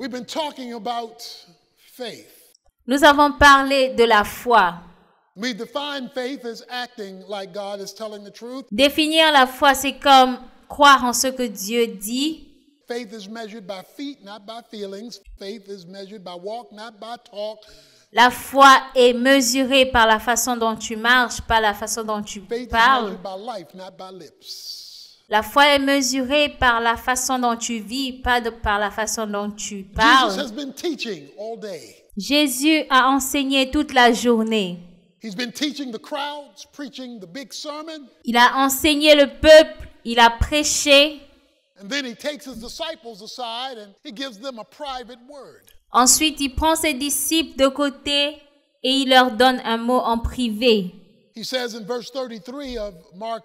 We've been talking about faith. Nous avons parlé de la foi. We define faith as acting like God is telling the truth. Définir la foi, c'est comme croire en ce que Dieu dit. Faith is measured by feet, not by feelings. Faith is measured by walk, not by talk. La foi est mesurée par la façon dont tu marches, pas la façon dont tu Faith is parles. measured by life, not by lips. La foi est mesurée par la façon dont tu vis, pas par la façon dont tu parles. Jésus a enseigné toute la journée. Il a enseigné le peuple, il a prêché. Ensuite, il prend ses disciples de côté et il leur donne un mot en privé. dit 33 4,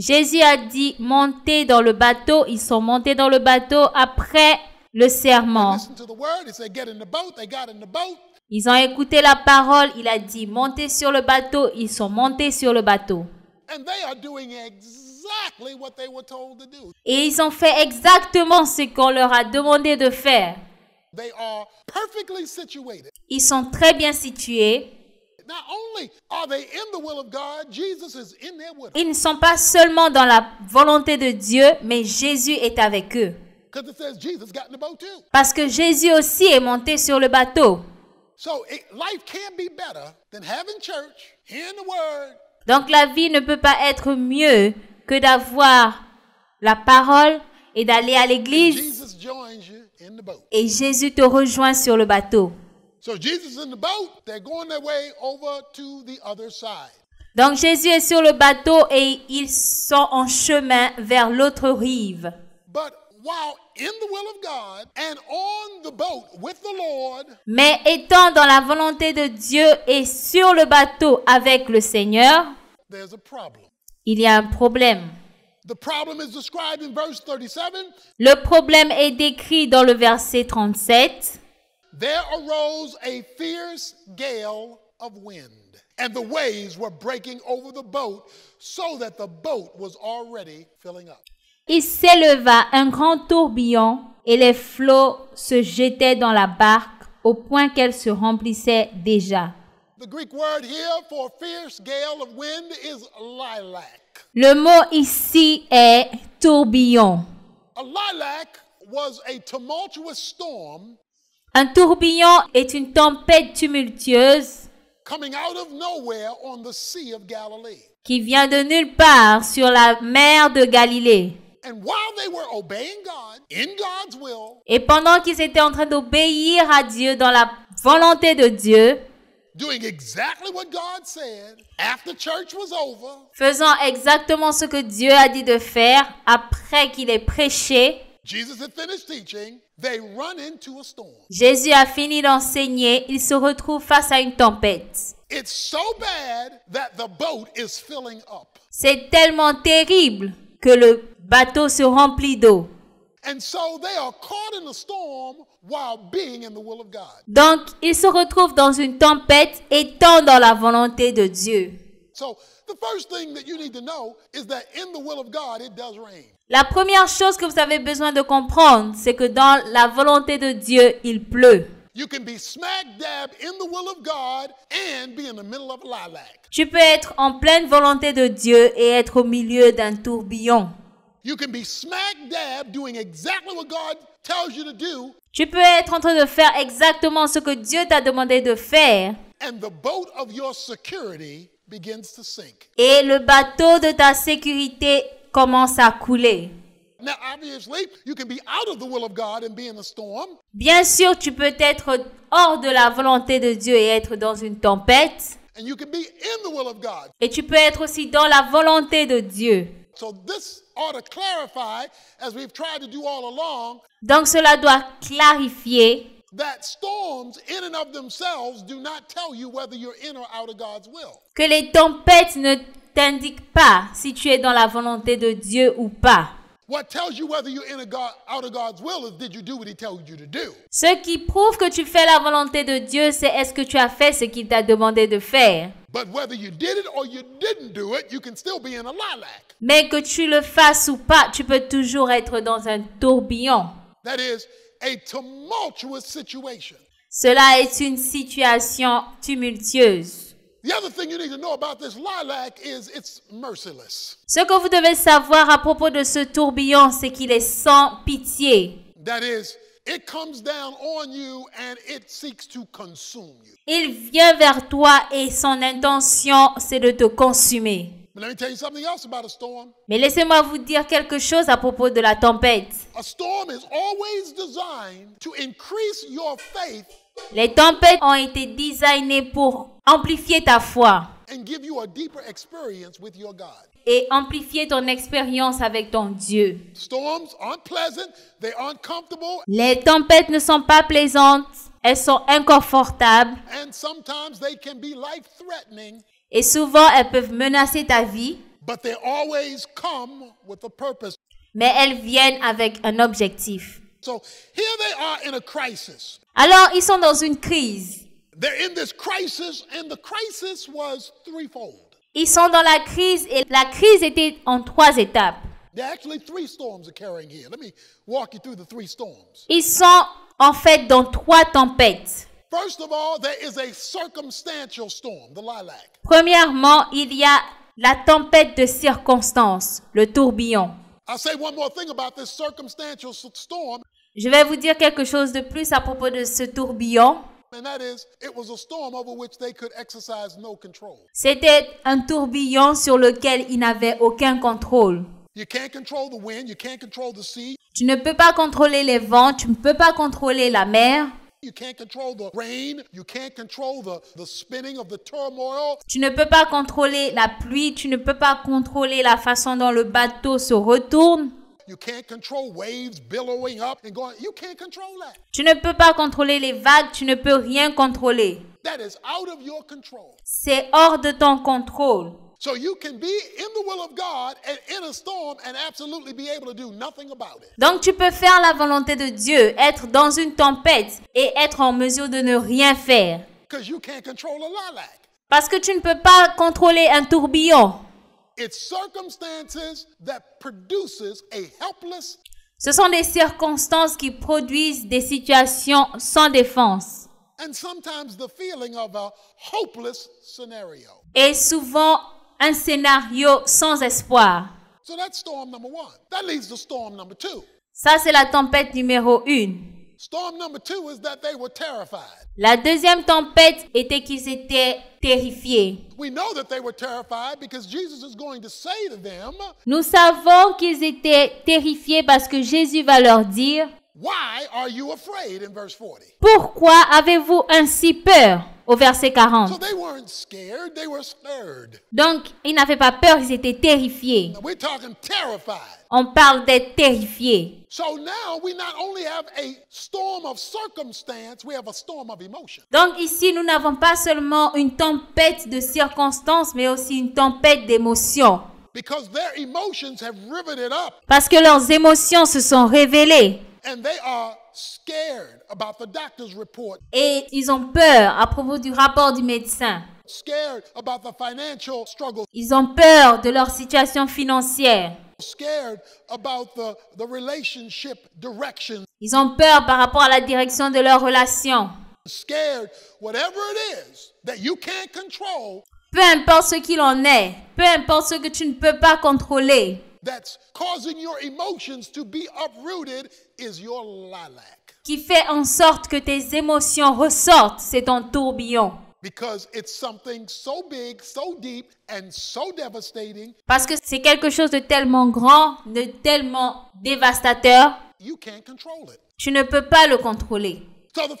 Jésus a dit, montez dans le bateau. Ils sont montés dans le bateau après le serment. Ils ont écouté la parole. Il a dit, montez sur le bateau. Ils sont montés sur le bateau. Et ils ont fait exactement ce qu'on leur a demandé de faire. Ils sont très bien situés. Ils ne sont pas seulement dans la volonté de Dieu, mais Jésus est avec eux. Parce que Jésus aussi est monté sur le bateau. Donc la vie ne peut pas être mieux que d'avoir la parole et d'aller à l'église. Et Jésus te rejoint sur le bateau. Donc Jésus est sur le bateau et ils sont en chemin vers l'autre rive. Mais étant dans la volonté de Dieu et sur le bateau avec le Seigneur, il y a un problème. Le problème est décrit dans le verset 37. there arose a fierce gale of wind, and the waves were breaking over the boat so that the boat was already filling up. Il s'éleva un grand tourbillon et les flots se jetaient dans la barque au point qu'elle se remplissait déjà. The Greek word here for fierce gale of wind is lilac. Le mot ici est tourbillon. A lilac was a tumultuous storm Un tourbillon est une tempête tumultueuse qui vient de nulle part sur la mer de Galilée. Et pendant qu'ils étaient en train d'obéir à Dieu dans la volonté de Dieu, faisant exactement ce que Dieu a dit de faire après qu'il ait prêché, Jésus a fini d'enseigner, ils se retrouvent face à une tempête. C'est tellement terrible que le bateau se remplit d'eau. Donc, ils se retrouvent dans une tempête étant dans la volonté de Dieu. So, the first thing that you need to know is that in the will of God, it does rain. La première chose que vous avez besoin de comprendre, c'est que dans la volonté de Dieu, il pleut. Tu peux être en pleine volonté de Dieu et être au milieu d'un tourbillon. Tu peux être en train de faire exactement ce que Dieu t'a demandé de faire. begins to sink. Et le bateau de ta sécurité commence à couler. Bien sûr, tu peux être hors de la volonté de Dieu et être dans une tempête. Et tu peux être aussi dans la volonté de Dieu. Donc cela doit clarifier que les tempêtes ne t'indiquent pas si tu es dans la volonté de Dieu ou pas. Ce qui prouve que tu fais la volonté de Dieu, c'est est-ce que tu as fait ce qu'il t'a demandé de faire. Mais que tu le fasses ou pas, tu peux toujours être dans un tourbillon. Cela est une situation tumultueuse. Ce que vous devez savoir à propos de ce tourbillon, c'est qu'il est sans pitié. Il vient vers toi et son intention, c'est de te consumer. Mais laissez-moi vous dire quelque chose à propos de la tempête. Les tempêtes ont été designées pour amplifier ta foi et amplifier ton expérience avec ton Dieu. Les tempêtes ne sont pas plaisantes, elles sont inconfortables. Et souvent, elles peuvent menacer ta vie. Mais elles viennent avec un objectif. Alors, ils sont dans une crise. Ils sont dans la crise et la crise était en trois étapes. Ils sont en fait dans trois tempêtes. Premièrement, il y a la tempête de circonstances, le tourbillon. Je vais vous dire quelque chose de plus à propos de ce tourbillon. C'était un tourbillon sur lequel ils n'avaient aucun contrôle. Tu ne peux pas contrôler les vents, tu ne peux pas contrôler la mer. Tu ne peux pas contrôler la pluie, tu ne peux pas contrôler la façon dont le bateau se retourne. Tu ne peux pas contrôler les vagues, tu ne peux rien contrôler. C'est hors de ton contrôle. Donc tu peux faire la volonté de Dieu, être dans une tempête et être en mesure de ne rien faire. Parce que tu ne peux pas contrôler un tourbillon. ce sont des circonstances qui produisent des situations sans défense. Et souvent un scénario sans espoir. So that's storm number one. That leads to storm number two. Ça, c'est la tempête numéro une. Storm number two is that they were terrified. La deuxième tempête était qu'ils étaient terrifiés. Nous savons qu'ils étaient terrifiés parce que Jésus va leur dire pourquoi avez-vous ainsi peur au verset 40. Donc, ils n'avaient pas peur, ils étaient terrifiés. On parle d'être terrifiés. Donc ici, nous n'avons pas seulement une tempête de circonstances, mais aussi une tempête d'émotions. Parce que leurs émotions se sont révélées. Et ils ont peur à propos du rapport du médecin. Ils ont peur de leur situation financière. Ils ont peur par rapport à la direction de leur relation. Peu importe ce qu'il en est, peu importe ce que tu ne peux pas contrôler. That's your emotions to be uprooted qui fait en sorte que tes émotions ressortent, c'est ton tourbillon. Parce que c'est quelque chose de tellement grand, de tellement dévastateur. Tu ne peux pas le contrôler. Alors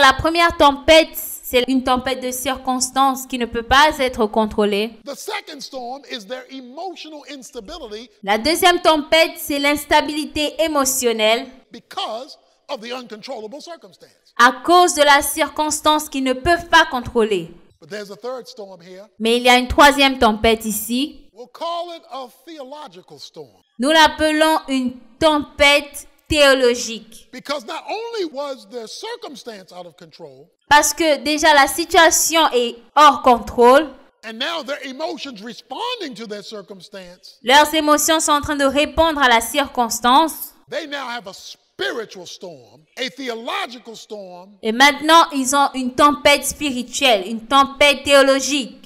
la première tempête, c'est une tempête de circonstances qui ne peut pas être contrôlée. La deuxième tempête, c'est l'instabilité émotionnelle. À cause de la circonstance qu'ils ne peuvent pas contrôler. Mais il y a une troisième tempête ici. Nous l'appelons une tempête théologique. Parce que déjà la situation est hors contrôle. Leurs émotions sont en train de répondre à la circonstance. Et maintenant, ils ont une tempête spirituelle, une tempête théologique.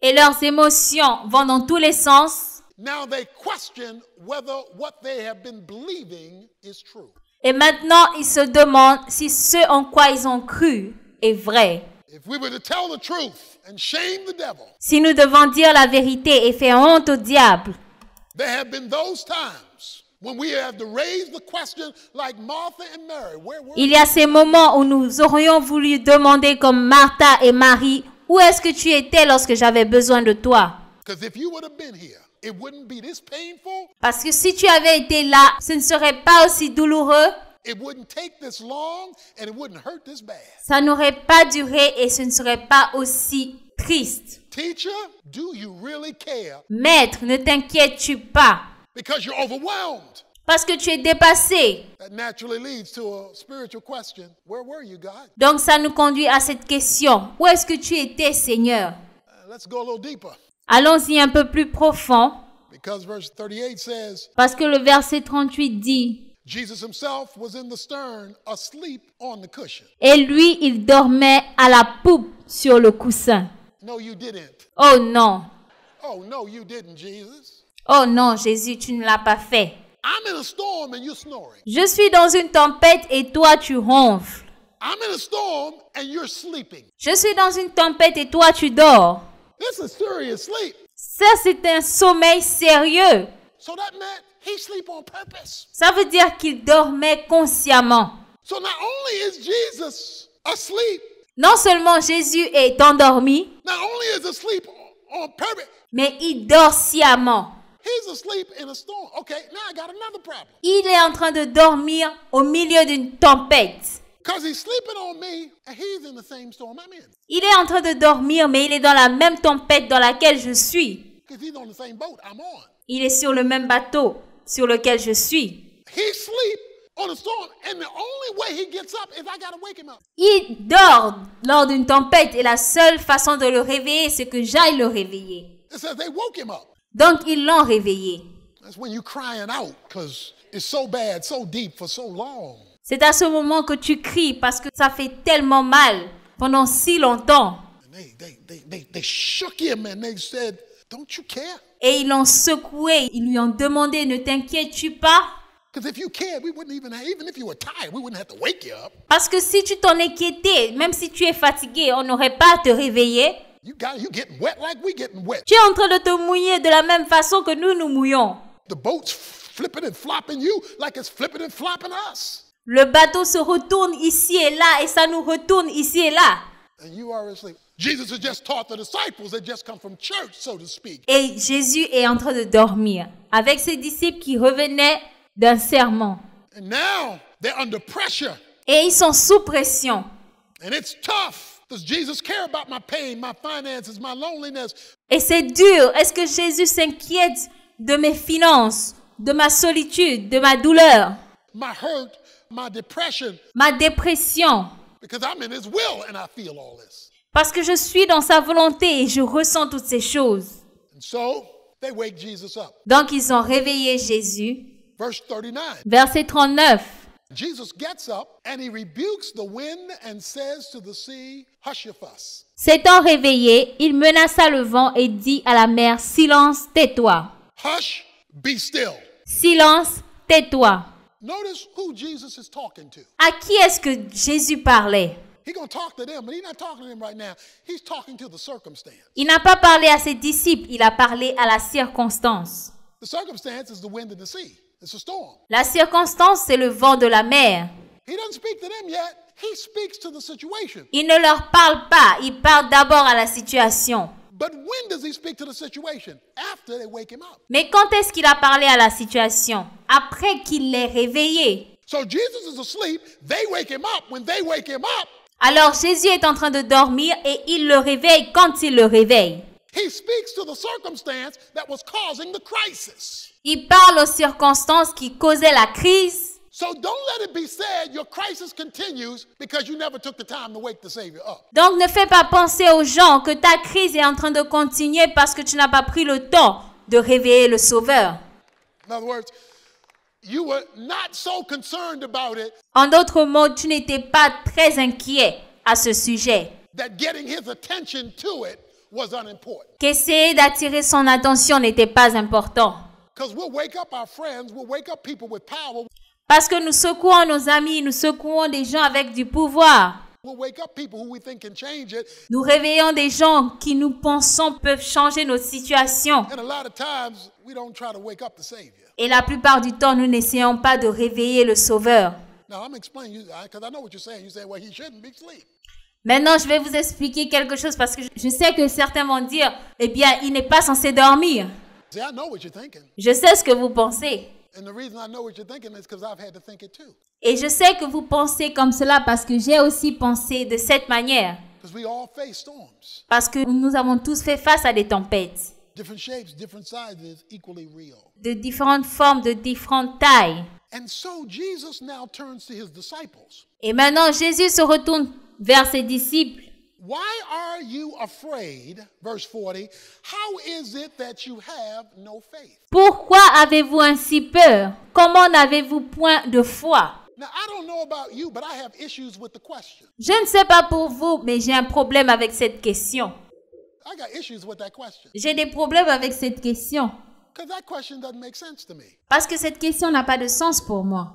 Et leurs émotions vont dans tous les sens. Et maintenant, ils se demandent si ce en quoi ils ont cru est vrai. Si nous devons dire la vérité et faire honte au diable, il y a ces moments où nous aurions voulu demander comme Martha et Marie, où est-ce que tu étais lorsque j'avais besoin de toi? Parce que si tu avais été là, ce ne serait pas aussi douloureux. Ça n'aurait pas duré et ce ne serait pas aussi triste. Maître, ne t'inquiètes-tu pas? Because you're overwhelmed. Parce que tu es dépassé. That naturally leads to a spiritual question. Where were you, God? Donc ça nous conduit à cette question. Où est-ce que tu étais, Seigneur? Uh, let's go a little deeper. Allons-y un peu plus profond. Because verse 38 says, Parce que le verset 38 dit Jesus himself was in the stern, asleep on the cushion. Et lui, il dormait à la poupe sur le coussin. No, you didn't. Oh non. Oh no, you didn't, Jesus. Oh non, Jésus, tu ne l'as pas fait. Je suis dans une tempête et toi tu ronfles. Je suis dans une tempête et toi tu dors. Ça c'est un sommeil sérieux. Ça veut dire qu'il dormait consciemment. non seulement Jésus est endormi, mais il dort sciemment. Il est en train de dormir au milieu d'une tempête. Il est en train de dormir mais il est dans la même tempête dans laquelle je suis. he's on the same boat I'm on. Il est sur le même bateau sur lequel je suis. Il dort lors d'une tempête et la seule façon de le réveiller c'est que j'aille le réveiller. It says they woke him donc ils l'ont réveillé. C'est à ce moment que tu cries parce que ça fait tellement mal pendant si longtemps. Et ils l'ont secoué. Ils lui ont demandé, ne t'inquiètes-tu pas? Parce que si tu t'en inquiétais, même si tu es fatigué, on n'aurait pas à te réveiller. You got you getting wet like we getting wet. Tu es en train de te mouiller de la même façon que nous nous mouillons. The boat's flipping and flopping you like it's flipping and flopping us. Le bateau se retourne ici et là et ça nous retourne ici et là. And you are asleep. Jesus has just taught the disciples that just come from church, so to speak. Et Jésus est en train de dormir avec ses disciples qui revenaient d'un serment. And now they're under pressure. Et ils sont sous pression. And it's tough. Et c'est dur. Est-ce que Jésus s'inquiète de mes finances, de ma solitude, de ma douleur, my ma dépression? Parce que je suis dans sa volonté et je ressens toutes ces choses. Donc ils ont réveillé Jésus. 39. Verset 39. Jesus gets up and he rebukes the wind and says to the sea, Hush your fuss. S'étant réveillé, il menaça le vent et dit à la mer, Silence, tais-toi. Hush, be still. Silence, tais-toi. Notice who Jesus is talking to. À qui est-ce que Jésus parlait? Il n'a pas parlé à ses disciples, il a parlé à la circonstance. The circumstance is the wind and the sea. La circonstance, c'est le vent de la mer. Il ne leur parle pas, il parle d'abord à la situation. Mais quand est-ce qu'il a parlé à la situation Après qu'il l'ait réveillé. Alors Jésus est en train de dormir et il le réveille quand il le réveille. Il parle aux circonstances qui causaient la crise. Donc ne fais pas penser aux gens que ta crise est en train de continuer parce que tu n'as pas pris le temps de réveiller le Sauveur. En d'autres mots, tu n'étais pas très inquiet à ce sujet. That getting his attention to Qu'essayer d'attirer son attention n'était pas important. Parce que nous secouons nos amis, nous secouons des gens avec du pouvoir. Nous réveillons des gens qui nous pensons peuvent changer nos situations. Et la plupart du temps, nous n'essayons pas de réveiller le Sauveur. Maintenant, je vais vous expliquer quelque chose parce que je sais que certains vont dire, eh bien, il n'est pas censé dormir. Je sais ce que vous pensez. Et je sais que vous pensez comme cela parce que j'ai aussi pensé de cette manière. Parce que nous avons tous fait face à des tempêtes. De différentes formes, de différentes tailles. Et maintenant, Jésus se retourne vers ses disciples. Pourquoi avez-vous ainsi peur? Comment n'avez-vous point de foi? Je ne sais pas pour vous, mais j'ai un problème avec cette question. J'ai des problèmes avec cette question. Parce que cette question n'a pas de sens pour moi.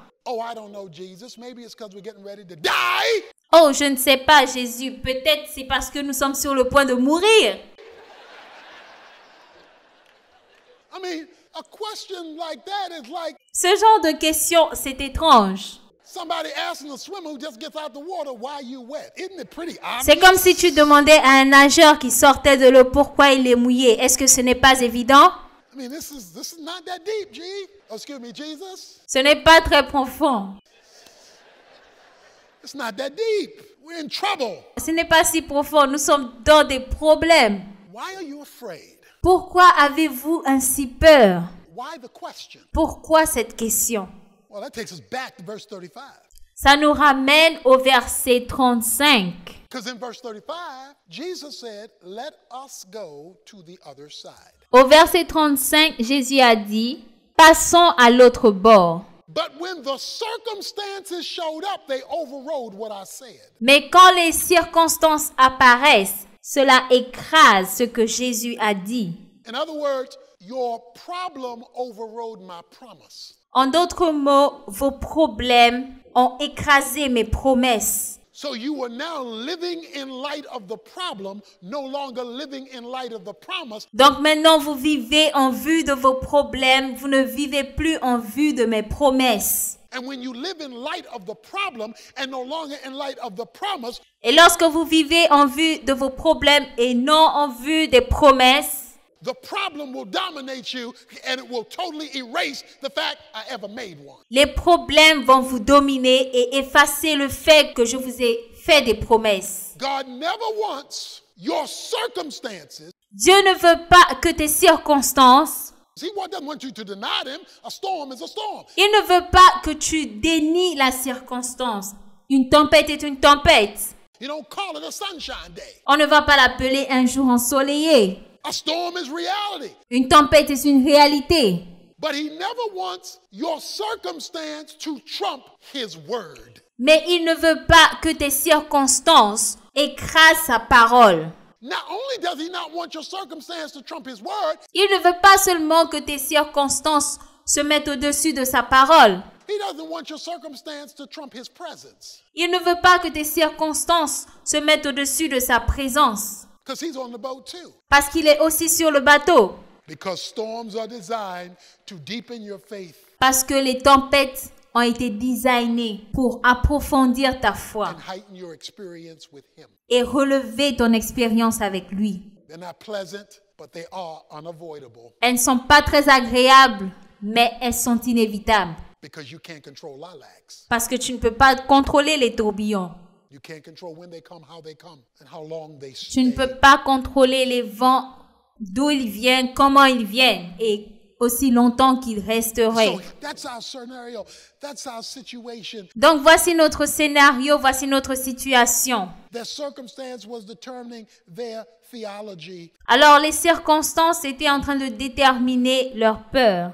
Oh, je ne sais pas, Jésus. Peut-être c'est parce que nous sommes sur le point de mourir. Ce genre de question, c'est étrange. C'est comme si tu demandais à un nageur qui sortait de l'eau pourquoi il est mouillé. Est-ce que ce n'est pas évident? Ce n'est pas très profond. Ce n'est pas si profond. Nous sommes dans des problèmes. Pourquoi avez-vous ainsi peur? Pourquoi cette question? Ça nous ramène au verset 35. Because in verse 35, Jesus said, "Let us go to the other side." Au verset 35, Jésus a dit, Passons à l'autre bord. Mais quand les circonstances apparaissent, cela écrase ce que Jésus a dit. En d'autres mots, vos problèmes ont écrasé mes promesses. Donc maintenant vous vivez en vue de vos problèmes, vous ne vivez plus en vue de mes promesses. Et lorsque vous vivez en vue de vos problèmes et non en vue des promesses, les problèmes vont vous dominer et effacer le fait que je vous ai fait des promesses. Dieu ne veut pas que tes circonstances il ne veut pas que tu dénies la circonstance. Une tempête est une tempête. On ne va pas l'appeler un jour ensoleillé. Une tempête est une réalité. Mais il ne veut pas que tes circonstances écrasent sa parole. il ne veut pas seulement que tes circonstances se mettent au-dessus de sa parole. Il ne veut pas que tes circonstances se mettent au-dessus de sa présence. Parce qu'il est aussi sur le bateau. Parce que les tempêtes ont été designées pour approfondir ta foi et relever ton expérience avec lui. Elles ne sont pas très agréables, mais elles sont inévitables. Parce que tu ne peux pas contrôler les tourbillons. Tu ne peux pas contrôler les vents, d'où ils viennent, comment ils viennent et aussi longtemps qu'ils resteraient. Donc voici notre scénario, voici notre situation. Alors les circonstances étaient en train de déterminer leur peur.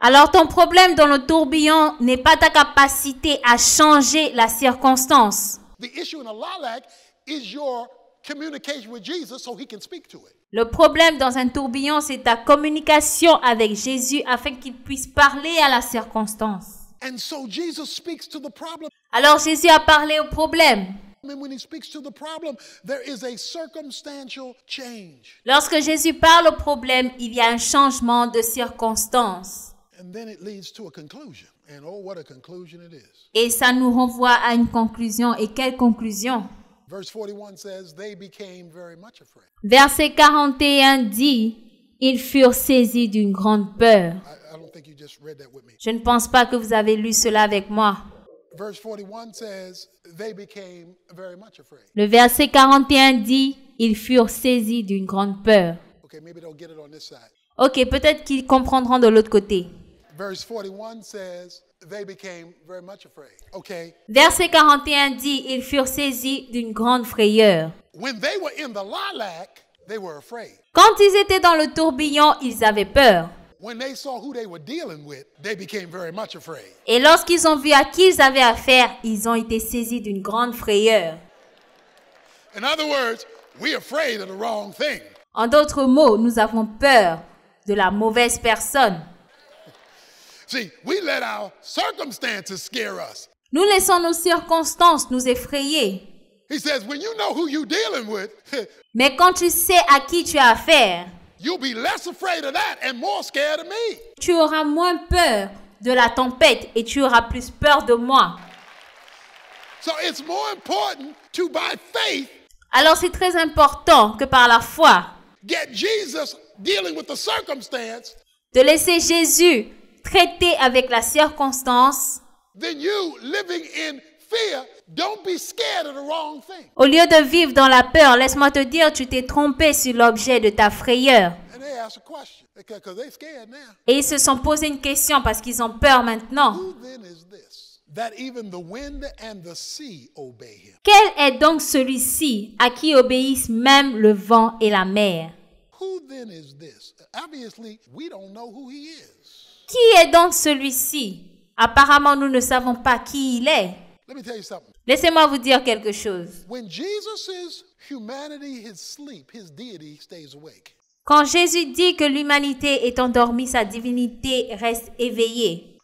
Alors ton problème dans le tourbillon n'est pas ta capacité à changer la circonstance. Le problème dans un tourbillon, c'est ta communication avec Jésus afin qu'il puisse parler à la circonstance. Alors Jésus a parlé au problème. Lorsque Jésus parle au problème, il y a un changement de circonstance. Et ça nous renvoie à une conclusion. Et quelle conclusion? Verset 41 dit, ils furent saisis d'une grande peur. Je ne pense pas que vous avez lu cela avec moi. Le verset 41 dit, ils furent saisis d'une grande peur. Ok, peut-être qu'ils comprendront de l'autre côté. Verset 41 dit, ils furent saisis d'une grande frayeur. Quand ils étaient dans le tourbillon, ils avaient peur. Et lorsqu'ils ont vu à qui ils avaient affaire, ils ont été saisis d'une grande frayeur. En d'autres mots, nous avons peur de la mauvaise personne. Nous laissons nos circonstances nous effrayer. Mais quand tu sais à qui tu as affaire, You'll be less afraid of that and more scared of me. Tu auras moins peur de la tempête et tu auras plus peur de moi. So it's more important to by faith. Alors c'est très important que par la foi. Get Jesus dealing with the circumstance. De laisser Jésus traiter avec la circonstance. Then you living in fear au lieu de vivre dans la peur, laisse-moi te dire, tu t'es trompé sur l'objet de ta frayeur. Et ils se sont posé une question parce qu'ils ont peur maintenant. Quel est donc celui-ci à qui obéissent même le vent et la mer? Qui est donc celui-ci? Apparemment, nous ne savons pas qui il est. Laissez-moi vous dire quelque chose. Quand Jésus dit que l'humanité est endormie, sa divinité reste éveillée.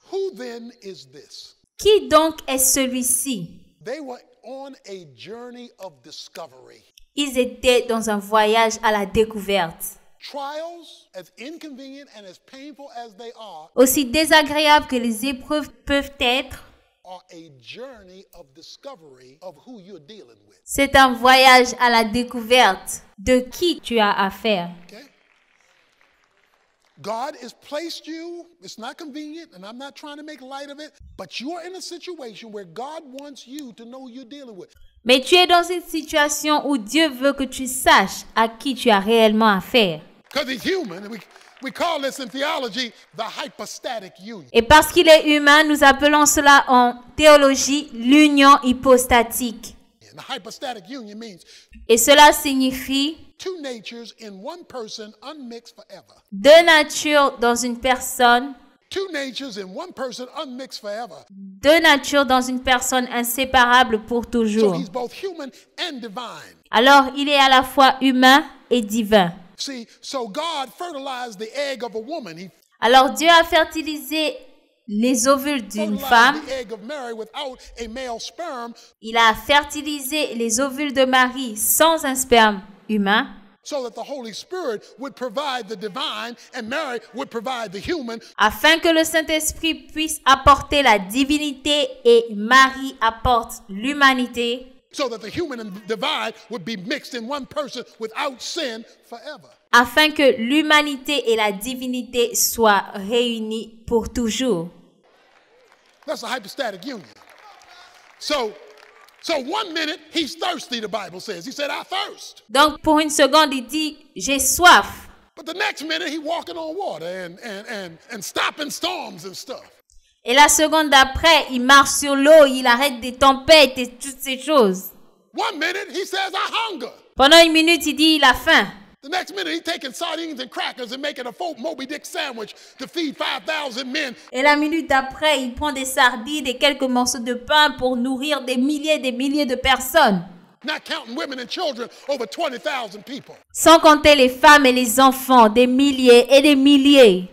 Qui donc est celui-ci? Ils étaient dans un voyage à la découverte. Aussi désagréables que les épreuves peuvent être, c'est un voyage à la découverte de qui tu as affaire. Okay? God has placed you. It's not convenient, and I'm not trying to make light of it, but you are in a situation where God wants you to know you're dealing with. Mais tu es dans une situation où Dieu veut que tu saches à qui tu as réellement affaire. Because he's human, and we, et parce qu'il est humain, nous appelons cela en théologie l'union hypostatique. Et cela signifie deux natures dans une personne deux natures dans une personne inséparable pour toujours. Alors il est à la fois humain et divin. Alors Dieu a fertilisé les ovules d'une femme. Il a fertilisé les ovules de Marie sans un sperme humain. Afin que le Saint-Esprit puisse apporter la divinité et Marie apporte l'humanité. so that the human and divine would be mixed in one person without sin forever. Afin que l'humanité et la divinité soient réunies pour toujours. That's a hypostatic union. So, so one minute he's thirsty. The Bible says he said, "I thirst." Donc pour une seconde il dit, j'ai soif. But the next minute he walking on water and and and and stopping storms and stuff. Et la seconde d'après, il marche sur l'eau, il arrête des tempêtes et toutes ces choses. Pendant une minute, il dit, il a faim. Et la minute d'après, il prend des sardines et quelques morceaux de pain pour nourrir des milliers et des milliers de personnes. Sans compter les femmes et les enfants, des milliers et des milliers.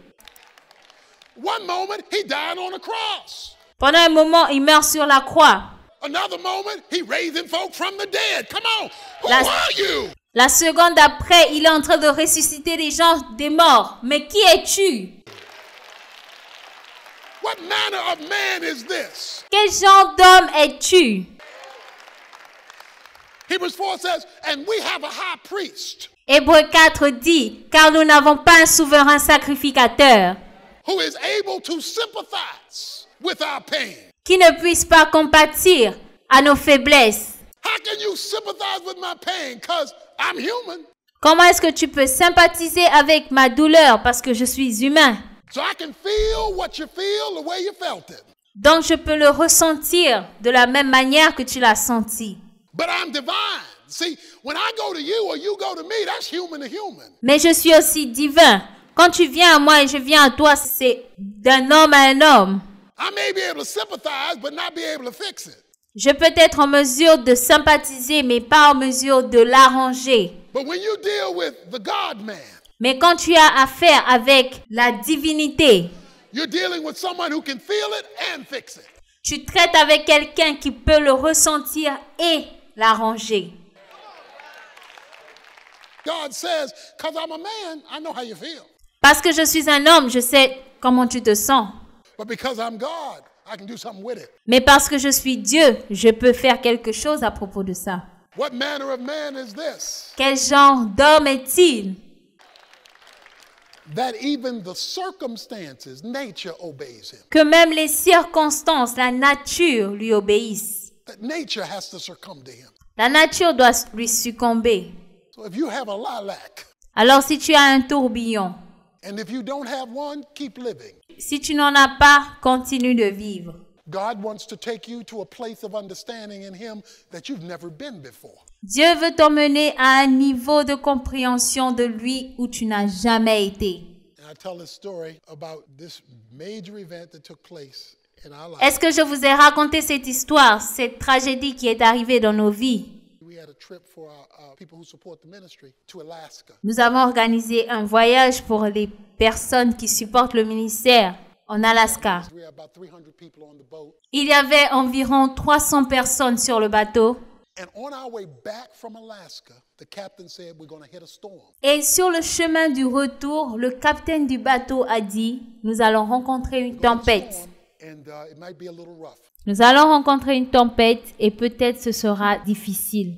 One moment, he died on cross. Pendant un moment, il meurt sur la croix. Another moment, he folk from the dead. Come on, la, seconde après, il est en train de ressusciter les gens des morts. Mais qui es-tu? What manner of man is this? Quel genre d'homme es-tu? Hebrews 4 says, and we have a high priest. Hébreu 4 dit, car nous n'avons pas un souverain sacrificateur. Qui ne puisse pas compatir à nos faiblesses. Comment est-ce que tu peux sympathiser avec ma douleur parce que je suis humain? Donc je peux le ressentir de la même manière que tu l'as senti. Mais je suis aussi divin. Quand tu viens à moi et je viens à toi, c'est d'un homme à un homme. Je peux être en mesure de sympathiser, mais pas en mesure de l'arranger. Mais quand tu as affaire avec la divinité, tu traites avec quelqu'un qui peut le ressentir et l'arranger. Parce que je suis un homme, je sais comment tu te sens. Mais parce que je suis Dieu, je peux faire quelque chose à propos de ça. Quel genre d'homme est-il? Que même les circonstances, la nature lui obéissent. La nature doit lui succomber. Alors si tu as un tourbillon, And Si tu n'en as pas, continue de vivre. Dieu veut t'emmener à un niveau de compréhension de lui où tu n'as jamais été. Est-ce que je vous ai raconté cette histoire, cette tragédie qui est arrivée dans nos vies? Nous avons organisé un voyage pour les personnes qui supportent le ministère en Alaska. Il y avait environ 300 personnes sur le bateau. Et sur le chemin du retour, le capitaine du bateau a dit, nous allons rencontrer une tempête. Uh, nous allons rencontrer une tempête et peut-être ce sera difficile.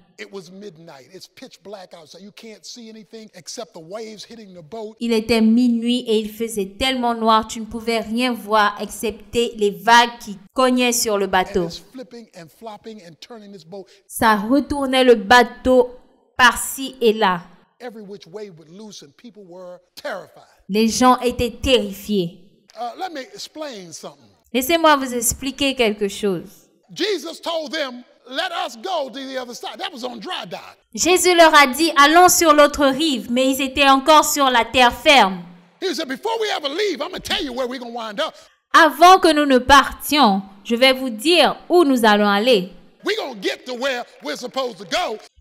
Il était minuit et il faisait tellement noir, tu ne pouvais rien voir excepté les vagues qui cognaient sur le bateau. Ça retournait le bateau par-ci et là. Les gens étaient terrifiés. Uh, Laissez-moi vous expliquer quelque chose. leur a dit... Jésus leur a dit, allons sur l'autre rive, mais ils étaient encore sur la terre ferme. Avant que nous ne partions, je vais vous dire où nous allons aller.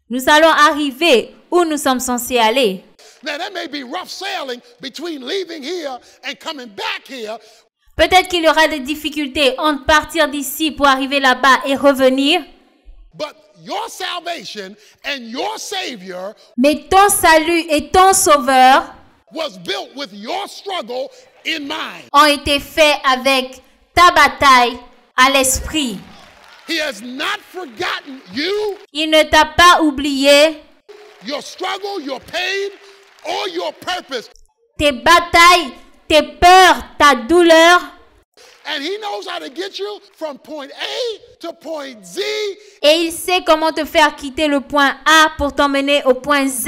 Nous allons arriver où nous sommes censés aller. Peut-être qu'il y aura des difficultés entre partir d'ici pour arriver là-bas et revenir. Mais ton salut et ton sauveur ont été faits avec ta bataille à l'esprit. Il ne t'a pas oublié. Tes batailles, tes peurs, ta douleur. Et il sait comment te faire quitter le point A pour t'emmener au point Z.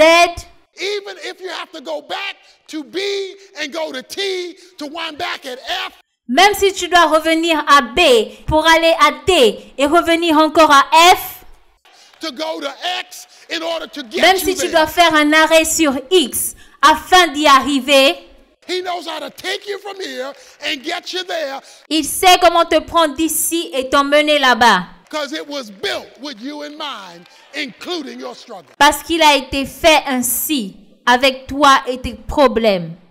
Même si tu dois revenir à B pour aller à D et revenir encore à F. Même si tu dois faire un arrêt sur X afin d'y arriver. Il sait comment te prendre d'ici et t'emmener là-bas. Parce qu'il a été fait ainsi, avec toi et tes problèmes.